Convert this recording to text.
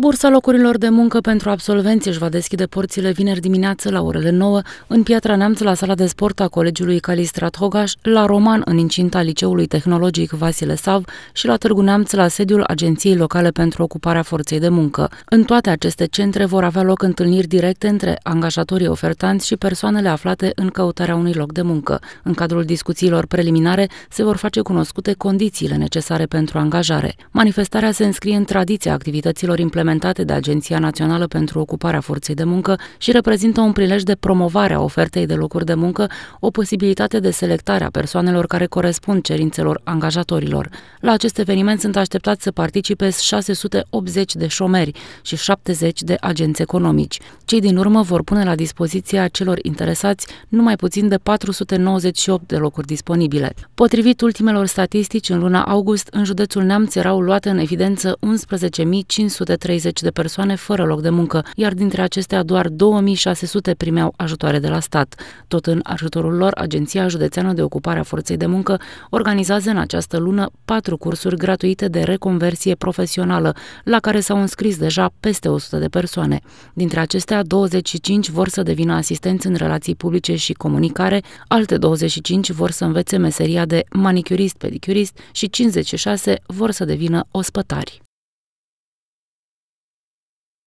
Bursa locurilor de muncă pentru absolvenți își va deschide porțile vineri dimineață la orele 9 în Piatra Neamț la sala de sport a Colegiului Calistrat Hogaș, la Roman în incinta Liceului Tehnologic Vasile Sav și la Târgu Neamț la sediul Agenției Locale pentru Ocuparea Forței de Muncă. În toate aceste centre vor avea loc întâlniri directe între angajatorii ofertanți și persoanele aflate în căutarea unui loc de muncă. În cadrul discuțiilor preliminare se vor face cunoscute condițiile necesare pentru angajare. Manifestarea se înscrie în tradiția activităților implementate implementate de Agenția Națională pentru Ocuparea Forței de Muncă și reprezintă un prilej de promovare a ofertei de locuri de muncă, o posibilitate de selectare a persoanelor care corespund cerințelor angajatorilor. La acest eveniment sunt așteptați să participe 680 de șomeri și 70 de agenți economici. Cei din urmă vor pune la dispoziția celor interesați numai puțin de 498 de locuri disponibile. Potrivit ultimelor statistici, în luna august, în județul Neamț erau luate în evidență 11.530 30 de persoane fără loc de muncă, iar dintre acestea doar 2600 primeau ajutoare de la stat. Tot în ajutorul lor, Agenția Județeană de Ocupare a Forței de Muncă organizează în această lună patru cursuri gratuite de reconversie profesională, la care s-au înscris deja peste 100 de persoane. Dintre acestea, 25 vor să devină asistenți în relații publice și comunicare, alte 25 vor să învețe meseria de manicurist, pedicurist și 56 vor să devină ospătari.